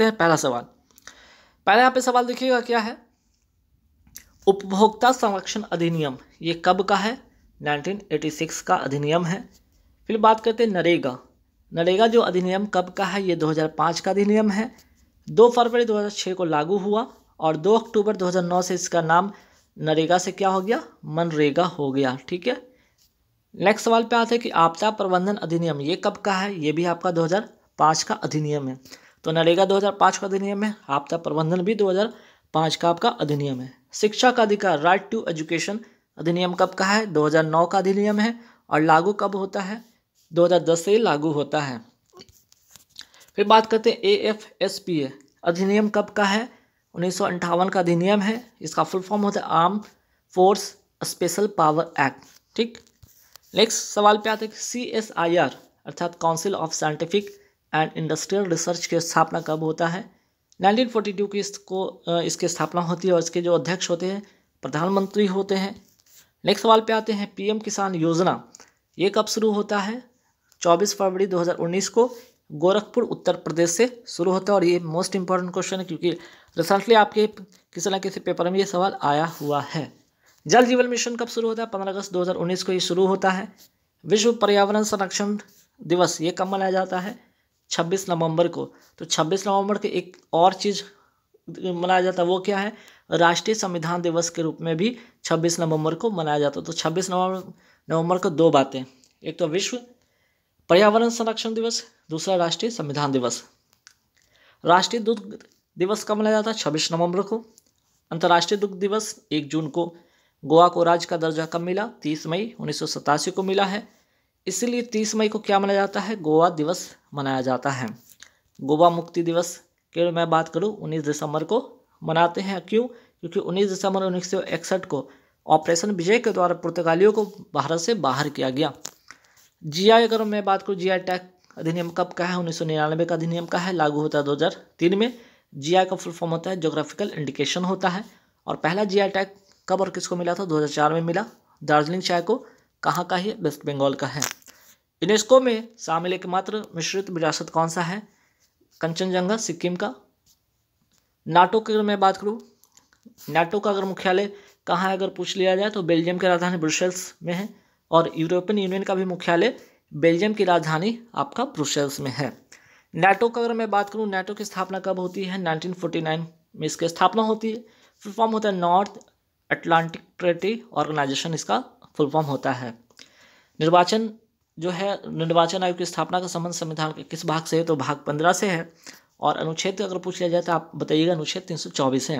देखते हैं पहला सवाल पहले यहाँ पे सवाल देखिएगा क्या है उपभोक्ता संरक्षण अधिनियम ये कब का है 1986 का अधिनियम है फिर बात करते हैं नरेगा नरेगा जो अधिनियम कब का है ये 2005 का अधिनियम है 2 फरवरी 2006 को लागू हुआ और 2 अक्टूबर 2009 से इसका नाम नरेगा से क्या हो गया मनरेगा हो गया ठीक है नेक्स्ट सवाल पे आते हैं कि आपदा प्रबंधन अधिनियम ये कब का है ये भी आपका 2005 का अधिनियम है तो नरेगा 2005 का अधिनियम है आपदा प्रबंधन भी 2005 का आपका अधिनियम है शिक्षा का अधिकार राइट टू एजुकेशन अधिनियम कब का है 2009 का अधिनियम है और लागू कब होता है 2010 से लागू होता है फिर बात करते हैं A F S P A अधिनियम कब का है उन्नीस का अधिनियम है इसका फुल फॉर्म होता है arm force special power act ठीक नेक्स्ट सवाल पे आते हैं सी एस आई आर अर्थात council of scientific and industrial research की स्थापना कब होता है 1942 की इसको इसकी स्थापना होती है और इसके जो अध्यक्ष होते हैं प्रधानमंत्री होते हैं नेक्स्ट सवाल पे आते हैं पीएम किसान योजना ये कब शुरू होता है 24 फरवरी 2019 को गोरखपुर उत्तर प्रदेश से शुरू होता है और ये मोस्ट इंपॉर्टेंट क्वेश्चन है क्योंकि रिसेंटली आपके किसी ना किसी पेपर में ये सवाल आया हुआ है जल जीवन मिशन कब शुरू होता है पंद्रह अगस्त दो को ये शुरू होता है विश्व पर्यावरण संरक्षण दिवस ये कब मनाया जाता है छब्बीस नवंबर को तो छब्बीस नवंबर को एक और चीज़ मनाया जाता है वो क्या है राष्ट्रीय संविधान दिवस के रूप में भी 26 नवंबर को मनाया जाता है तो 26 नवंबर नवंबर को दो बातें एक तो विश्व पर्यावरण संरक्षण दिवस दूसरा राष्ट्रीय संविधान दिवस राष्ट्रीय दुग्ध दिवस कब मनाया जाता है छब्बीस नवंबर को अंतर्राष्ट्रीय दुग्ध दिवस एक जून को गोवा को राज्य का दर्जा कब मिला तीस मई उन्नीस को मिला है इसीलिए तीस मई को क्या मनाया जाता है गोवा दिवस मनाया जाता है गोवा मुक्ति दिवस की मैं बात करूँ उन्नीस दिसंबर को मनाते हैं क्यों क्योंकि उन्नीस दिसंबर उन्नीस को ऑपरेशन विजय के द्वारा पुर्तगालियों को भारत से बाहर किया गया जीआई अगर मैं बात करूँ जीआई टैग अधिनियम कब का है उन्नीस का अधिनियम का है लागू होता है 2003 में जीआई का फुल फॉर्म होता है जोग्राफिकल इंडिकेशन होता है और पहला जीआई टैग कब और किसको मिला था 2004 में मिला दार्जिलिंग चाय को कहाँ का है वेस्ट बंगाल का है यूनेस्को में शामिल एकमात्र मिश्रित विरासत कौन सा है कंचनजंगा सिक्किम का नाटो की अगर मैं बात करूँ नाटो का अगर मुख्यालय कहाँ है अगर पूछ लिया जाए तो बेल्जियम की राजधानी ब्रुसेल्स में है और यूरोपियन यूनियन का भी मुख्यालय बेल्जियम की राजधानी आपका ब्रुसेल्स में है नाटो का अगर मैं बात करूँ नाटो की स्थापना कब होती है 1949 में इसकी स्थापना होती है फिर फॉर्म होता है नॉर्थ अटलांटिक ट्रेटी ऑर्गेनाइजेशन इसका फुल फॉर्म होता है निर्वाचन जो है निर्वाचन आयोग की स्थापना का संबंध संविधान के किस भाग से है तो भाग पंद्रह से है और अनुच्छेद अगर पूछ लिया जाए तो आप बताइएगा अनुच्छेद तीन सौ चौबीस है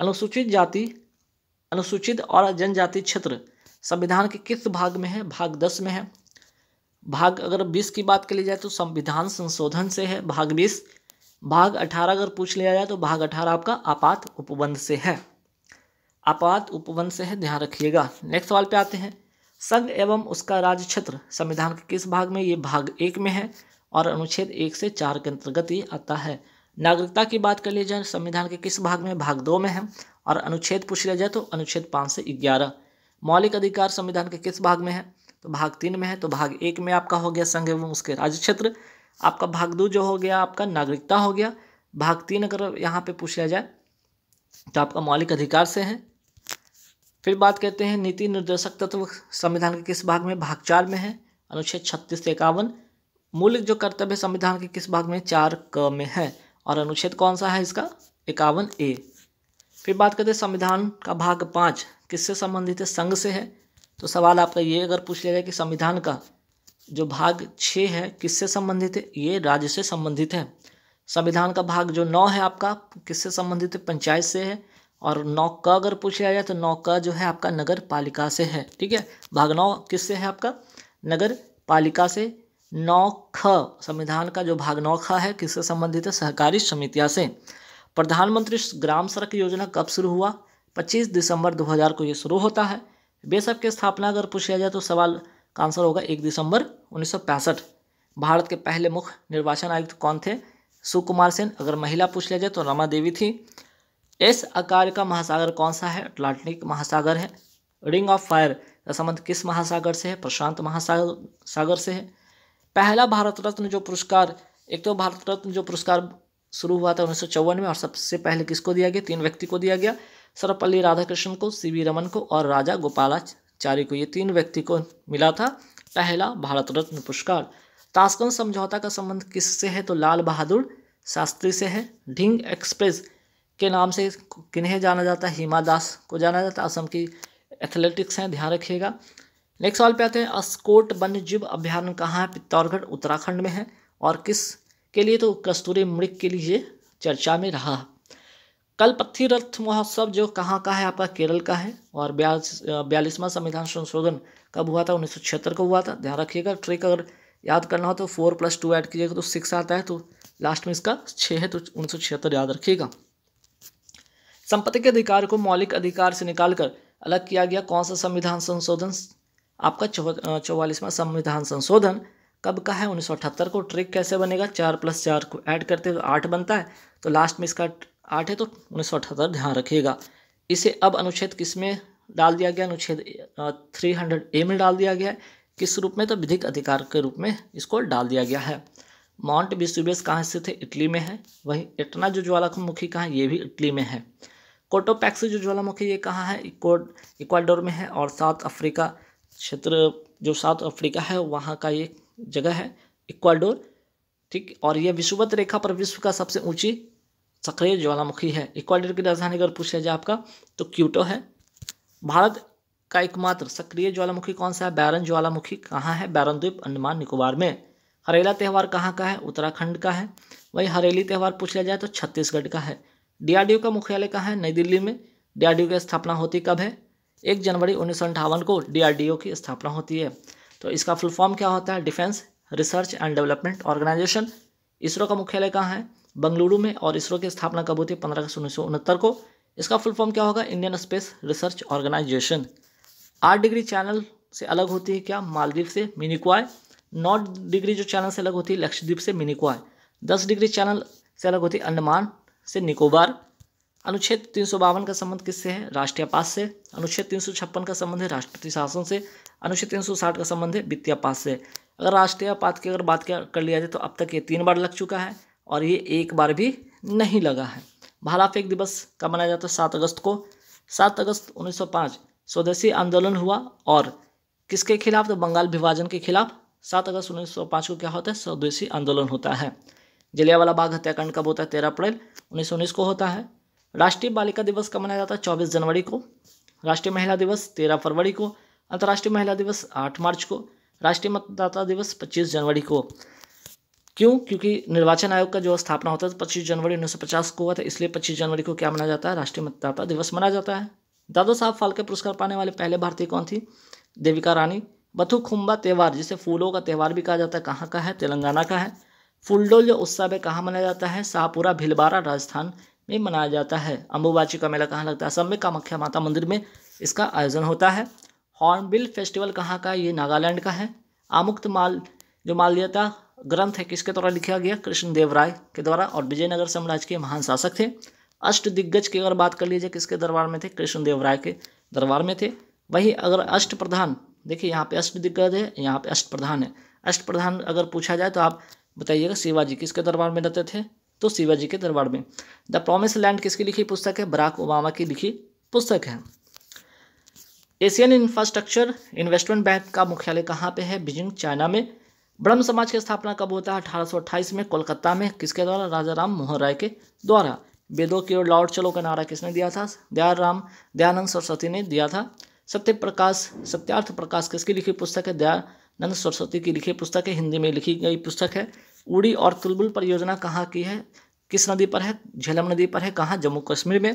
अनुसूचित जाति अनुसूचित और जनजाति क्षेत्र संविधान के किस भाग में है भाग दस में है भाग अगर बीस की बात कर ली जाए तो संविधान संशोधन से है भाग बीस भाग अठारह अगर पूछ लिया जाए तो भाग अठारह आपका आपात उपबंध से है आपात उपवन से है ध्यान रखिएगा नेक्स्ट सवाल पे आते हैं संघ एवं उसका राज क्षेत्र संविधान के किस भाग में ये भाग एक में है और अनुच्छेद एक से चार के अंतर्गत ये आता है नागरिकता की बात कर ली जाए संविधान के किस भाग में भाग दो में है और अनुच्छेद पूछ लिया जाए तो अनुच्छेद पाँच से ग्यारह मौलिक अधिकार संविधान के किस भाग में है तो भाग तीन में है तो भाग एक में आपका हो गया संघ एवं उसके राज्य क्षेत्र आपका भाग दो जो हो गया आपका नागरिकता हो गया भाग तीन अगर यहाँ पे लिया जाए तो आपका मौलिक अधिकार से है फिर बात करते हैं नीति निर्देशक तत्व संविधान के किस भाग में भाग चार में है अनुच्छेद छत्तीस से इक्यावन मूलिक जो कर्तव्य संविधान के किस भाग में चार क में है और अनुच्छेद कौन सा है इसका इक्यावन ए फिर बात करते हैं संविधान का भाग पाँच किससे संबंधित है संघ से है तो सवाल आपका ये अगर पूछ लिया जाए कि संविधान का जो भाग छः है किससे संबंधित है ये राज्य से संबंधित है संविधान का भाग जो नौ है आपका किससे संबंधित है पंचायत से है और नौ का अगर पूछा जाए तो नौ का जो है आपका नगर पालिका से है ठीक है भाग नौ किससे है आपका नगर पालिका से नौ ख संविधान का जो भाग नौ ख है किससे संबंधित है सहकारी समितियाँ से प्रधानमंत्री ग्राम सड़क योजना कब शुरू हुआ 25 दिसंबर 2000 को ये शुरू होता है बेसब की स्थापना अगर पूछा जाए तो सवाल का आंसर होगा एक दिसंबर उन्नीस भारत के पहले मुख्य निर्वाचन आयुक्त कौन थे सुकुमार सेन अगर महिला पूछ लिया जाए तो रमा देवी थी इस आकार का महासागर कौन सा है अटलांटिक महासागर है रिंग ऑफ फायर का संबंध किस महासागर से है प्रशांत महासागर सागर से है पहला भारत रत्न जो पुरस्कार एक तो भारत रत्न जो पुरस्कार शुरू हुआ था उन्नीस में और सबसे पहले किसको दिया गया तीन व्यक्ति को दिया गया सर्वपल्ली राधाकृष्ण को सी वी रमन को और राजा गोपालाचार्य को ये तीन व्यक्ति को मिला था पहला भारत रत्न पुरस्कार ताशकंद समझौता का संबंध किससे है तो लाल बहादुर शास्त्री से है ढिंग एक्सप्रेस के नाम से किन्हें जाना जाता है हिमा दास को जाना जाता है असम की एथलेटिक्स हैं ध्यान रखिएगा नेक्स्ट सवाल पे आते हैं अस्कोट वन्य जीव अभ्यारण्य कहाँ है पित्तौरगढ़ उत्तराखंड में है और किस के लिए तो कस्तूरी मृग के लिए चर्चा में रहा कलपत्थी रथ महोत्सव जो कहाँ का है आपका केरल का है और बयालीस बयालीसवां संविधान संशोधन कब हुआ था उन्नीस सौ को हुआ था ध्यान रखिएगा ट्रिक अगर याद करना हो तो फोर प्लस टू ऐड कीजिएगा तो सिक्स आता है तो लास्ट में इसका छः है तो उन्नीस याद रखिएगा संपत्ति के अधिकार को मौलिक अधिकार से निकालकर अलग किया गया कौन सा संविधान संशोधन आपका चौवालीसवां संविधान संशोधन कब का है उन्नीस को ट्रिक कैसे बनेगा चार प्लस चार को ऐड करते हुए आठ बनता है तो लास्ट में इसका आठ है तो उन्नीस ध्यान रखिएगा इसे अब अनुच्छेद किस में डाल दिया गया अनुच्छेद थ्री हंड्रेड ए में डाल दिया गया है किस रूप में तो विधिक अधिकार के रूप में इसको डाल दिया गया है माउंट बिस्वेस कहाँ स्थित है इटली में है वहीं इटना जो ज्वालामुखी कहाँ ये भी इटली में है कोटोपैक्स जो ज्वालामुखी ये कहाँ है इक्वाडोर में है और साउथ अफ्रीका क्षेत्र जो साउथ अफ्रीका है वहाँ का ये जगह है इक्वाडोर ठीक और ये विषुवत रेखा पर विश्व का सबसे ऊंची सक्रिय ज्वालामुखी है इक्वाडोर की राजधानी अगर पूछ लिया जाए आपका तो क्यूटो है भारत का एकमात्र सक्रिय ज्वालामुखी कौन सा है बैरन ज्वालामुखी कहाँ है बैरन द्वीप अंडमान निकोबार में हरेला त्यौहार कहाँ का है उत्तराखंड का है वही हरेली त्यौहार पूछ लिया जाए तो छत्तीसगढ़ का है डीआरडीओ का मुख्यालय कहाँ है नई दिल्ली में डीआरडीओ की स्थापना होती कब है एक जनवरी उन्नीस को डीआरडीओ की स्थापना होती है तो इसका फुल फॉर्म क्या होता है defence research and development organisation ISRO का मुख्यालय कहाँ है बंगलुरु में और इसरो की स्थापना कब होती है पंद्रह अगस्त उन्नीस को इसका फुल फॉर्म क्या होगा इंडियन स्पेस रिसर्च ऑर्गेनाइजेशन आठ डिग्री चैनल से अलग होती है क्या मालदीव से मिनिक्वाय नौ डिग्री जो चैनल से अलग होती है लक्षद्वीप से मिनिक्वाय दस डिग्री चैनल से अलग होती है अंडमान से निकोबार अनुच्छेद तीन सौ बावन का संबंध किससे है राष्ट्रीय से अनुच्छेद तीन सौ छप्पन का संबंध है राष्ट्रपति शासन से अनुच्छेद तीन सौ साठ का संबंध है वित्तीय पास से अगर राष्ट्रीय पात की अगर बात कर लिया जाए तो अब तक ये तीन बार लग चुका है और ये एक बार भी नहीं लगा है भाला फेंक दिवस का मनाया जाता है सात अगस्त को सात अगस्त उन्नीस स्वदेशी आंदोलन हुआ और किसके खिलाफ तो बंगाल विभाजन के खिलाफ सात अगस्त उन्नीस को क्या होता है स्वदेशी आंदोलन होता है जलियावाला बाग हत्याकांड कब होता है तेरह अप्रैल उन्नीस उन्नीस को होता है राष्ट्रीय बालिका दिवस कब मनाया जाता है चौबीस जनवरी को राष्ट्रीय महिला दिवस तेरह फरवरी को अंतर्राष्ट्रीय महिला दिवस आठ मार्च को राष्ट्रीय मतदाता दिवस पच्चीस जनवरी को क्यों क्योंकि निर्वाचन आयोग का जो स्थापना होता था पच्चीस जनवरी उन्नीस सौ पचास को हुआ था इसलिए पच्चीस जनवरी को क्या मनाया जाता है राष्ट्रीय मतदाता दिवस मनाया जाता है दादा साहब फाल्के पुरस्कार पाने वाले पहले भारतीय कौन थी देविका रानी बथुखुम्बा त्यौहार जिसे फूलों का त्यौहार भी कहा जाता है कहाँ का है तेलंगाना का है फुलडोल जो उत्सव कहाँ मनाया जाता है शाहपुरा भिलवाड़ा राजस्थान में मनाया जाता है अम्बुबाची का मेला कहाँ लगता है असम में कामाख्या माता मंदिर में इसका आयोजन होता है हॉर्नबिल फेस्टिवल कहाँ का ये नागालैंड का है आमुक्त माल जो माल्यता ग्रंथ है किसके द्वारा लिखा गया कृष्णदेव राय के द्वारा और विजयनगर साम्राज्य के महान शासक थे अष्ट दिग्गज की अगर बात कर लीजिए किसके दरबार में थे कृष्णदेव राय के दरबार में थे वहीं अगर अष्ट प्रधान देखिए यहाँ पे अष्ट दिग्गज है यहाँ पे अष्ट प्रधान है अष्ट प्रधान अगर पूछा जाए तो आप बताइएगा शिवाजी किसके दरबार में रहते थे तो शिवाजी के दरबार में द प्रोमिस लैंड किसकी लिखी पुस्तक है बराक ओबामा की लिखी पुस्तक है एशियन इंफ्रास्ट्रक्चर इन्वेस्टमेंट बैंक का मुख्यालय कहाँ पे है बीजिंग चाइना में ब्रह्म समाज की स्थापना कब होता है अठारह में कोलकाता में किसके द्वारा राजा राम मोहन राय के द्वारा वेदों की ओर लौट चलो का नारा किसने दिया था दया राम दयानंद सरस्वती ने दिया था सत्य प्रकाश सत्यार्थ प्रकाश किसकी लिखी पुस्तक है दया नंद सरस्वती की लिखी पुस्तक है हिंदी में लिखी गई पुस्तक है उड़ी और तुलबुल परियोजना कहाँ की है किस नदी पर है झेलम नदी पर है कहाँ जम्मू कश्मीर में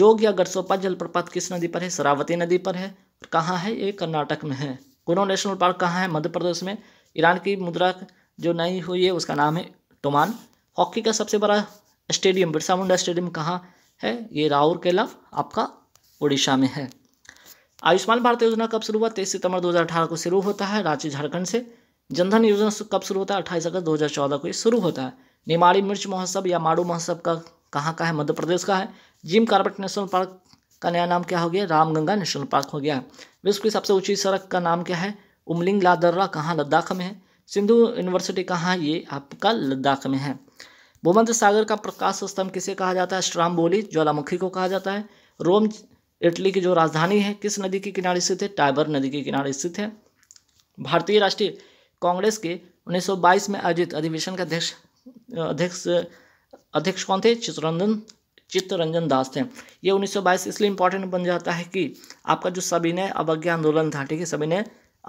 जोग या गरसोपा जलप्रपात किस नदी पर है शरावती नदी पर है कहाँ है ये कर्नाटक में है कुनो नेशनल पार्क कहाँ है मध्य प्रदेश में ईरान की मुद्रा जो नई हुई है उसका नाम है टोमान हॉकी का सबसे बड़ा स्टेडियम बिरसा मुंडा स्टेडियम कहाँ है ये राउरकेला आपका उड़ीसा में है आयुष्मान भारत योजना कब शुरू हुआ तेईस सितंबर 2018 को शुरू होता है रांची झारखंड से जनधन योजना कब शुरू होता है अट्ठाईस अगस्त 2014 को ये शुरू होता है निमाड़ी मिर्च महोत्सव या माड़ू महोत्सव का कहाँ का है मध्य प्रदेश का है जिम कार्बेट नेशनल पार्क का नया नाम क्या हो गया रामगंगा नेशनल पार्क हो गया विश्व की सबसे ऊंची सड़क का नाम क्या है उमलिंग लादर्रा कहाँ लद्दाख में है सिंधु यूनिवर्सिटी कहाँ ये आपका लद्दाख में है भूमध्य सागर का प्रकाश स्तंभ किसे कहा जाता है श्राम बोली ज्वालामुखी को कहा जाता है रोम इटली की जो राजधानी है किस नदी के किनारे स्थित है टाइबर नदी के किनारे स्थित है भारतीय राष्ट्रीय कांग्रेस के 1922 में आयोजित अधिवेशन का अध्यक्ष अध्यक्ष अध्यक्ष कौन थे चित्ररंजन चित्तरंजन दास थे ये 1922 इसलिए इंपॉर्टेंट बन जाता है कि आपका जो सविनय अवज्ञा आंदोलन था ठीक है सविनय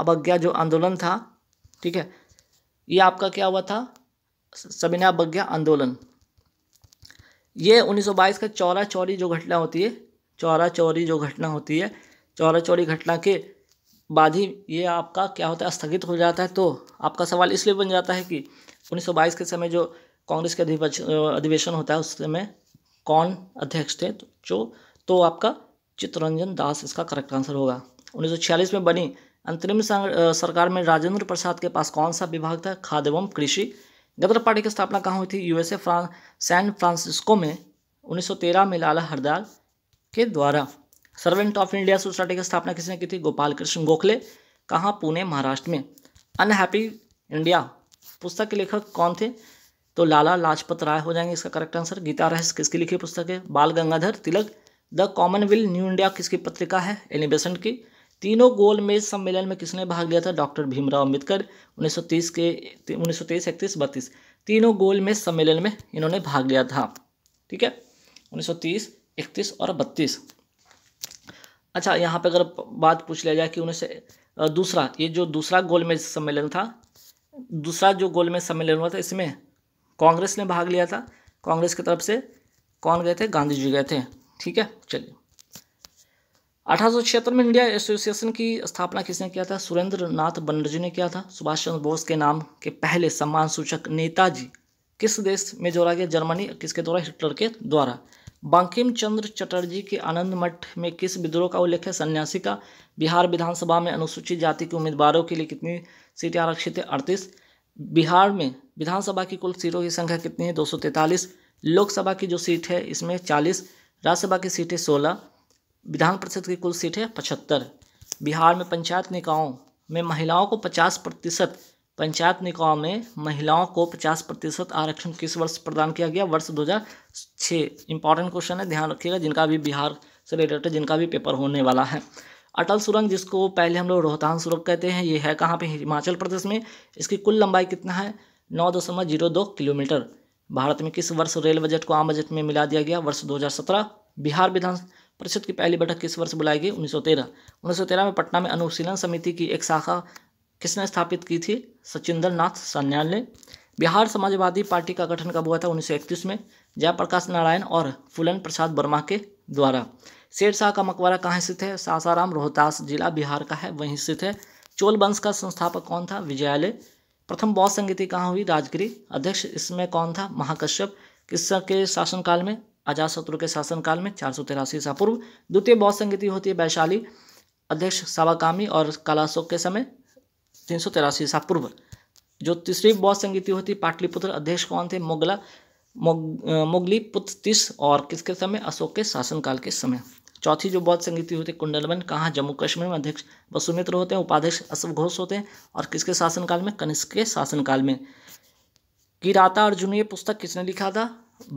अवज्ञा जो आंदोलन था ठीक है ये आपका क्या हुआ था सविनय अवज्ञा आंदोलन ये 1922 का चौरा चौरी जो घटना होती है चौरा चौरी जो घटना होती है चौरा चौरी घटना के बाद ही ये आपका क्या होता है स्थगित हो जाता है तो आपका सवाल इसलिए बन जाता है कि 1922 के समय जो कांग्रेस के अधिवेशन होता है उस समय कौन अध्यक्ष थे तो जो तो आपका चित्तरंजन दास इसका करेक्ट आंसर होगा 1946 में बनी अंतरिम सरकार में राजेंद्र प्रसाद के पास कौन सा विभाग था खाद एवं कृषि गदर पार्टी की स्थापना कहाँ हुई थी यूएसए फ्रांस सैन फ्रांसिस्को में 1913 में लाला हरदाल के द्वारा सर्वेंट ऑफ इंडिया सोसाइटी की स्थापना किसने की थी गोपाल कृष्ण गोखले कहाँ पुणे महाराष्ट्र में अनहैप्पी इंडिया पुस्तक के लेखक कौन थे तो लाला लाजपत राय हो जाएंगे इसका करेक्ट आंसर गीता रहस्य किसकी लिखी पुस्तक है Bal Gangadhar Tilak the Commonwealth New India किसकी पत्रिका है एनिबेसेंट की तीनों गोल मेज सम्मेलन में किसने भाग लिया था डॉक्टर भीमराव अम्बेडकर 1930 के 1923 इकतीस बत्तीस तीनों गोल मेज सम्मेलन में इन्होंने भाग लिया था ठीक है 1930 इकतीस और बत्तीस अच्छा यहाँ पे अगर बात पूछ लिया जाए कि उन्हें से दूसरा ये जो दूसरा गोलमेज सम्मेलन था दूसरा जो गोलमेज सम्मेलन हुआ था इसमें कांग्रेस ने भाग लिया था कांग्रेस की तरफ से कौन गए थे गांधी जी गए थे ठीक है चलिए अठारह में इंडिया एसोसिएशन की स्थापना किसने किया था सुरेंद्र नाथ बनर्जी ने किया था सुभाष चंद्र बोस के नाम के पहले सम्मान सूचक नेताजी किस देश में जोड़ा गया जर्मनी किसके द्वारा हिटलर के द्वारा बांकिम चंद्र चटर्जी के आनंद मठ में किस विद्रोह का उल्लेख है सन्यासी का बिहार विधानसभा में अनुसूचित जाति के उम्मीदवारों के लिए कितनी सीटें आरक्षित है अड़तीस बिहार में विधानसभा की कुल सीटों की संख्या कितनी है दो लोकसभा की जो सीट है इसमें चालीस राज्यसभा की सीटें सोलह विधान परिषद की कुल सीटें पचहत्तर बिहार में पंचायत निकायों में महिलाओं को पचास प्रतिशत पंचायत निकायों में महिलाओं को 50 प्रतिशत आरक्षण किस वर्ष प्रदान किया गया वर्ष 2006 इंपॉर्टेंट क्वेश्चन है ध्यान रखिएगा जिनका भी बिहार से रिलेटेड जिनका भी पेपर होने वाला है अटल सुरंग जिसको पहले हम लोग रोहतांग सुरंग कहते हैं ये है कहाँ पे हिमाचल प्रदेश में इसकी कुल लंबाई कितना है नौ दशमलव जीरो दो किलोमीटर भारत में किस वर्ष रेल बजट को आम बजट में मिला दिया गया वर्ष सत्रह बिहार विधान परिषद की पहली बैठक किस वर्ष बुलाई गई 1913 1913 में पटना में अनुशीलन समिति की एक शाखा किसने स्थापित की थी सचिंद्र नाथ सान्याल ने बिहार समाजवादी पार्टी का गठन कब हुआ था उन्नीस में जयप्रकाश नारायण और फुलन प्रसाद वर्मा के द्वारा शेर शाह का मकबरा कहाँ स्थित है सासाराम रोहतास जिला बिहार का है वहीं स्थित है चोल वंश का संस्थापक कौन था विजयालय प्रथम बौद्ध संगीति कहाँ हुई राजगिरी अध्यक्ष इसमें कौन था महाकश्यप किस के शासनकाल में अजात शत्रु के शासनकाल में चार सौ तिरासी ईसा पूर्व द्वितीय बौद्ध संगीति होती है वैशाली अध्यक्ष सावाकामी और कालाशोक के समय तीन सौ तिरासी ईसा पूर्व जो तीसरी बौद्ध संगीति हुई थी पाटलिपुत्र अध्यक्ष कौन थे मुगला मुगली पुत्र तीस और किसके समय अशोक के शासनकाल के समय चौथी जो बौद्ध संगीति होती है कुंडलवन कहाँ जम्मू कश्मीर में अध्यक्ष वसुमित्र होते हैं उपाध्यक्ष अशोक घोष होते हैं और किसके शासनकाल में कनिष्क के शासनकाल में किराता अर्जुन ये पुस्तक किसने लिखा था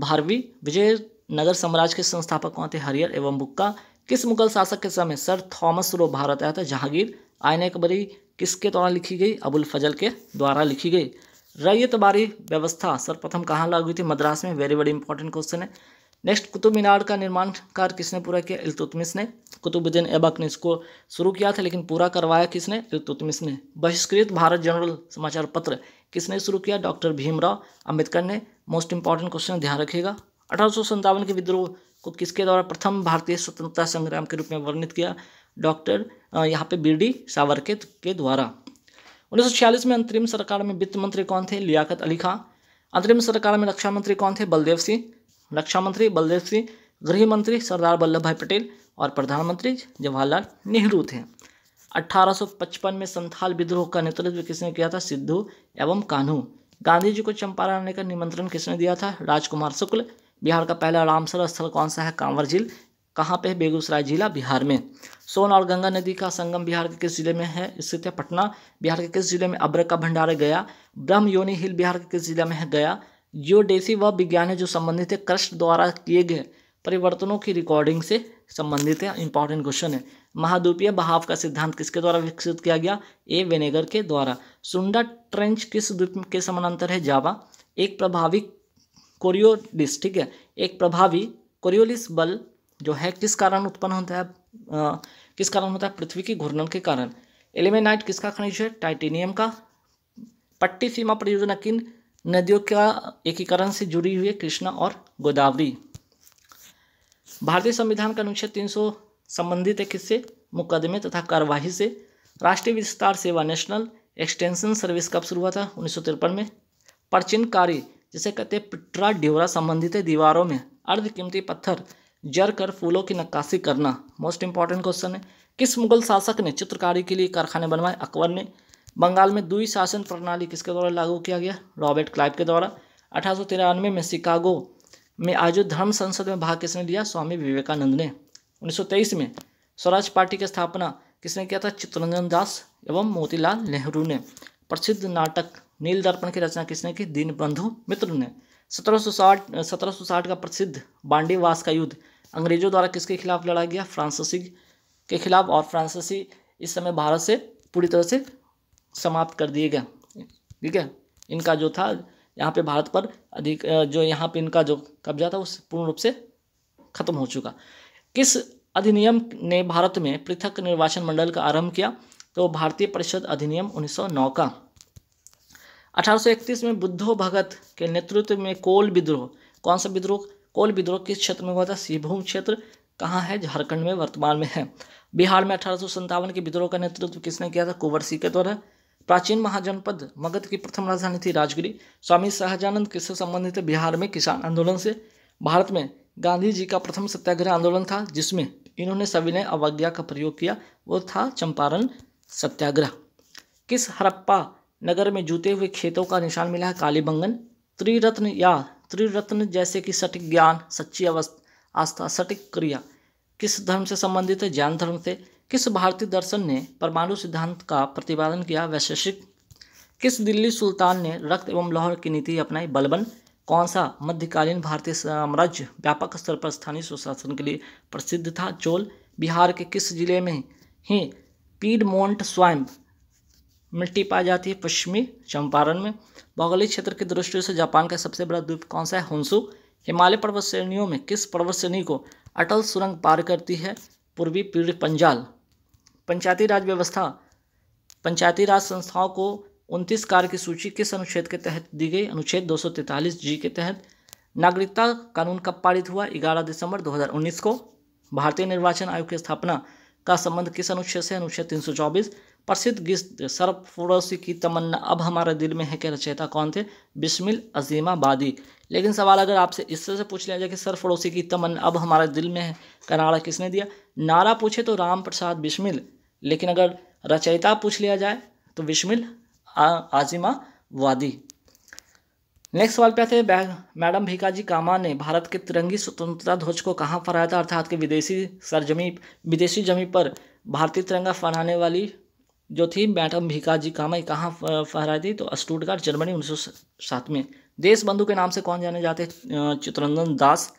भारवी विजय नगर साम्राज्य के संस्थापक कौन थे हरियर एवं बुक्का किस मुगल शासक के समय सर थॉमस रो भारत आया था जहांगीर आयन अकबरी किसके द्वारा लिखी गई अबुल फजल के द्वारा लिखी गई बारी व्यवस्था सर्वप्रथम कहाँ लागू हुई थी मद्रास में वेरी वेरी इंपॉर्टेंट क्वेश्चन है नेक्स्ट कुतुब मीनार का निर्माण कार्य किसने पूरा किया इलतुतमिस ने कुतुबुद्दीन ऐबक ने इसको शुरू किया था लेकिन पूरा करवाया किसने इलतुतमिस ने बहिष्कृत भारत जनरल समाचार पत्र किसने शुरू किया डॉक्टर भीमराव अम्बेडकर ने मोस्ट इंपॉर्टेंट क्वेश्चन ध्यान रखेगा अठारह के विद्रोह को किसके द्वारा प्रथम भारतीय स्वतंत्रता संग्राम के रूप में वर्णित किया डॉक्टर यहाँ पे बीडी सावरके के द्वारा उन्नीस में अंतरिम सरकार में वित्त मंत्री कौन थे लियाकत अली खां अंतरिम सरकार में रक्षा मंत्री कौन थे बलदेव सिंह रक्षा मंत्री बलदेव सिंह गृह मंत्री सरदार वल्लभ भाई पटेल और प्रधानमंत्री जवाहरलाल नेहरू थे 1855 में संथाल विद्रोह का नेतृत्व किसने किया था सिद्धू एवं कान्हू गांधी जी को चंपारण आने का निमंत्रण किसने दिया था राजकुमार शुक्ल बिहार का पहला रामसर स्थल कौन सा है कांवर झील कहाँ पे बेगूसराय जिला बिहार में सोन और गंगा नदी का संगम बिहार के किस जिले में है स्थित है पटना बिहार के किस जिले में अब्रक का भंडार गया ब्रह्म योनि हिल बिहार के किस जिले में है गया डेसी व विज्ञान है जो संबंधित है कृष्ण द्वारा किए गए परिवर्तनों की रिकॉर्डिंग से संबंधित है इंपॉर्टेंट क्वेश्चन है महाद्वीपीय बहाव का सिद्धांत किसके द्वारा विकसित किया गया ए वेनेगर के द्वारा सुंडा ट्रेंच किस द्वीप के समानांतर है जावा एक प्रभावी कोरियोलिस ठीक है एक प्रभावी कोरियोलिस बल जो है किस कारण उत्पन्न होता है आ, किस कारण होता है पृथ्वी की घूर्णन के कारण एलिमेनाइट किसका खनिज है टाइटेनियम का पट्टी सीमा परियोजना किन नदियों का एकीकरण से जुड़ी हुई है कृष्णा और गोदावरी भारतीय संविधान का अनुच्छेद 300 संबंधित है किससे मुकदमे तथा कार्यवाही से राष्ट्रीय विस्तार सेवा नेशनल एक्सटेंशन सर्विस कब शुरू हुआ था उन्नीस में प्राचीन कार्य जिसे कहते हैं पिट्रा डिवरा संबंधित है दीवारों में अर्धकीमती कीमती पत्थर जर कर फूलों की नक्काशी करना मोस्ट इंपॉर्टेंट क्वेश्चन है किस मुगल शासक ने चित्रकारी के लिए कारखाने बनवाए अकबर ने बंगाल में दुई शासन प्रणाली किसके द्वारा लागू किया गया रॉबर्ट क्लाइव के द्वारा अठारह में शिकागो में आयोजित धर्म संसद में भाग किसने लिया स्वामी विवेकानंद ने 1923 में स्वराज पार्टी की स्थापना किसने किया था चित्तरंजन दास एवं मोतीलाल नेहरू ने प्रसिद्ध नाटक नील दर्पण की रचना किसने की दीनबंधु मित्र ने सत्रह सौ साठ का प्रसिद्ध बांडीवास का युद्ध अंग्रेज़ों द्वारा किसके खिलाफ लड़ा गया फ्रांसीसी के खिलाफ और फ्रांसीसी इस समय भारत से पूरी तरह से समाप्त कर दिए गए ठीक है इनका जो था यहाँ पे भारत पर अधिक जो यहाँ पे इनका जो कब्जा था वो पूर्ण रूप से खत्म हो चुका किस अधिनियम ने भारत में पृथक निर्वाचन मंडल का आरंभ किया तो भारतीय परिषद अधिनियम 1909 का 1831 में बुद्धो भगत के नेतृत्व में कोल विद्रोह कौन सा विद्रोह कोल विद्रोह किस क्षेत्र में हुआ था सिंहभूम क्षेत्र कहाँ है झारखंड में वर्तमान में है बिहार में अठारह के विद्रोह का नेतृत्व किसने किया था कुंवर सिंह के द्वारा प्राचीन महाजनपद मगध की प्रथम राजधानी थी राजगिरी स्वामी सहजानंद किससे संबंधित है बिहार में किसान आंदोलन से भारत में गांधी जी का प्रथम सत्याग्रह आंदोलन था जिसमें इन्होंने सविनय अवज्ञा का प्रयोग किया वो था चंपारण सत्याग्रह किस हरप्पा नगर में जूते हुए खेतों का निशान मिला है कालीबंगन त्रिरत्न या त्रिरत्न जैसे कि सटीक ज्ञान सच्ची अवस्था आस्था सटीक क्रिया किस धर्म से संबंधित है जैन धर्म से किस भारतीय दर्शन ने परमाणु सिद्धांत का प्रतिपादन किया वैशेषिक किस दिल्ली सुल्तान ने रक्त एवं लाहौर की नीति अपनाई बलबन कौन सा मध्यकालीन भारतीय साम्राज्य व्यापक स्तर पर स्थानीय सुशासन के लिए प्रसिद्ध था चोल बिहार के किस जिले में ही पीडमोंट स्वयं मिट्टी पाई जाती है पश्चिमी चंपारण में भौगोलिक क्षेत्र की दृष्टि से जापान का सबसे बड़ा द्वीप कौन सा है होंसू हिमालय पर्वत श्रेणियों में किस पर्वत श्रेणी को अटल सुरंग पार करती है पूर्वी पीढ़ पंजाल पंचायती राज व्यवस्था पंचायती राज संस्थाओं को उनतीस कार्य की सूची किस अनुच्छेद के तहत दी गई अनुच्छेद 243 जी के तहत नागरिकता कानून कब पारित हुआ 11 दिसंबर 2019 को भारतीय निर्वाचन आयोग की स्थापना का संबंध किस अनुच्छेद से अनुच्छेद 324 प्रसिद्ध गीत पड़ोसी की तमन्ना अब हमारे दिल में है कि रचयिता कौन थे बिस्मिल अजीमाबादी लेकिन सवाल अगर आपसे इससे से पूछ लिया जाए कि पड़ोसी की तमन्ना अब हमारे दिल में है का नारा किसने दिया नारा पूछे तो राम प्रसाद बिस्मिल लेकिन अगर रचयिता पूछ लिया जाए तो बिस्मिल आजिमा वादी नेक्स्ट सवाल पे आते हैं मैडम भिकाजी कामा ने भारत के तिरंगी स्वतंत्रता ध्वज को कहाँ फहराया था अर्थात के विदेशी सरजमी विदेशी जमी पर भारतीय तिरंगा फहराने वाली जो थी मैडम भिका जी कहाँ फहराई थी तो स्टूटगार्ड जर्मनी उन्नीस में देश बंधु के नाम से कौन जाने जाते चित्रंजन दास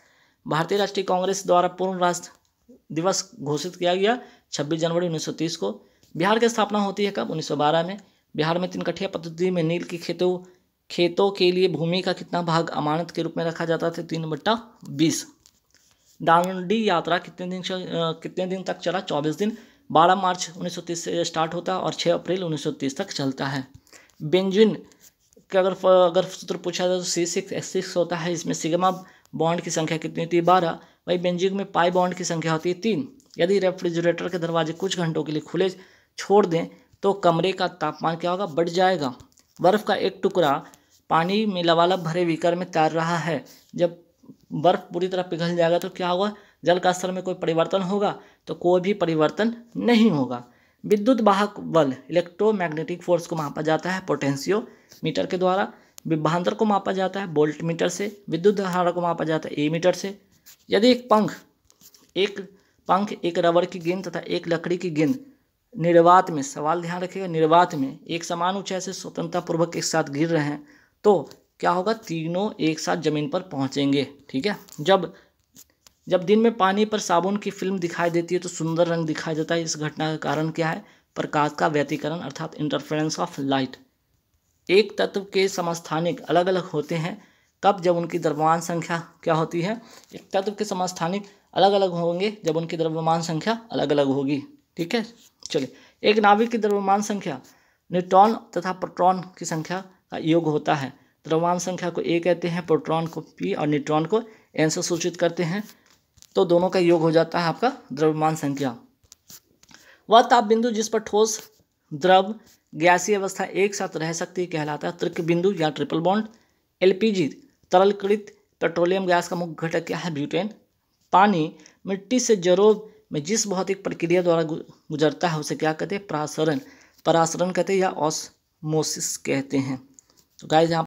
भारतीय राष्ट्रीय कांग्रेस द्वारा पूर्ण राष्ट्र दिवस घोषित किया गया 26 जनवरी 1930 को बिहार की स्थापना होती है कब 1912 में बिहार में तिनकठिया पद्धति में नील की खेतों खेतों के लिए भूमि का कितना भाग अमानत के रूप में रखा जाता था तीन बट्टा बीस डांडी यात्रा कितने दिन कितने दिन तक चला चौबीस दिन 12 मार्च 1930 से स्टार्ट होता है और 6 अप्रैल 1930 तक चलता है बेंजिन का अगर अगर सूत्र पूछा जाए तो सी सिक्स एक्स सिक्स होता है इसमें सिगमा बॉन्ड की संख्या कितनी होती है बारह वही बेंजिन में पाई बॉन्ड की संख्या होती है तीन यदि रेफ्रिजरेटर के दरवाजे कुछ घंटों के लिए खुले छोड़ दें तो कमरे का तापमान क्या होगा बढ़ जाएगा बर्फ़ का एक टुकड़ा पानी में लवालब भरे विकर में तैर रहा है जब बर्फ़ पूरी तरह पिघल जाएगा तो क्या होगा जल का स्तर में कोई परिवर्तन होगा तो कोई भी परिवर्तन नहीं होगा विद्युत वाहक बल इलेक्ट्रोमैग्नेटिक फोर्स को मापा जाता है पोटेंशियो मीटर के द्वारा विभांतर को मापा जाता है बोल्ट मीटर से विद्युत धारा को मापा जाता है ए मीटर से यदि एक पंख एक पंख एक रबर की गेंद तथा एक लकड़ी की गेंद निर्वात में सवाल ध्यान रखिएगा निर्वात में एक समान ऊंचाई से स्वतंत्रतापूर्वक एक साथ गिर रहे हैं तो क्या होगा तीनों एक साथ जमीन पर पहुंचेंगे ठीक है जब जब दिन में पानी पर साबुन की फिल्म दिखाई देती है तो सुंदर रंग दिखाई देता है इस घटना का कारण क्या है प्रकाश का व्यतीकरण अर्थात इंटरफेरेंस ऑफ लाइट एक तत्व के समस्थानिक अलग अलग होते हैं कब जब उनकी द्रव्यमान संख्या क्या होती है एक तत्व के समस्थानिक अलग अलग होंगे जब उनकी द्रव्यमान संख्या अलग अलग होगी ठीक है चलिए एक नाभिक की द्रव्यमान संख्या न्यूट्रॉन तथा प्रोट्रॉन की संख्या का योग होता है द्रव्यमान संख्या को ए कहते हैं प्रोट्रॉन को पी और न्यूट्रॉन को एन से सूचित करते हैं तो दोनों का योग हो जाता है आपका द्रव्यमान संख्या वह ताप बिंदु जिस पर ठोस द्रव गैसीय अवस्था एक साथ रह सकती कहलाता है त्रिक बिंदु या ट्रिपल बॉन्ड एलपीजी तरलकृत पेट्रोलियम गैस का मुख्य घटक क्या है ब्यूटेन पानी मिट्टी से जरोब में जिस भौतिक प्रक्रिया द्वारा गुजरता है उसे क्या कहते हैं परासरण परासरण कहते हैं या ऑसमोसिस कहते हैं तो गाय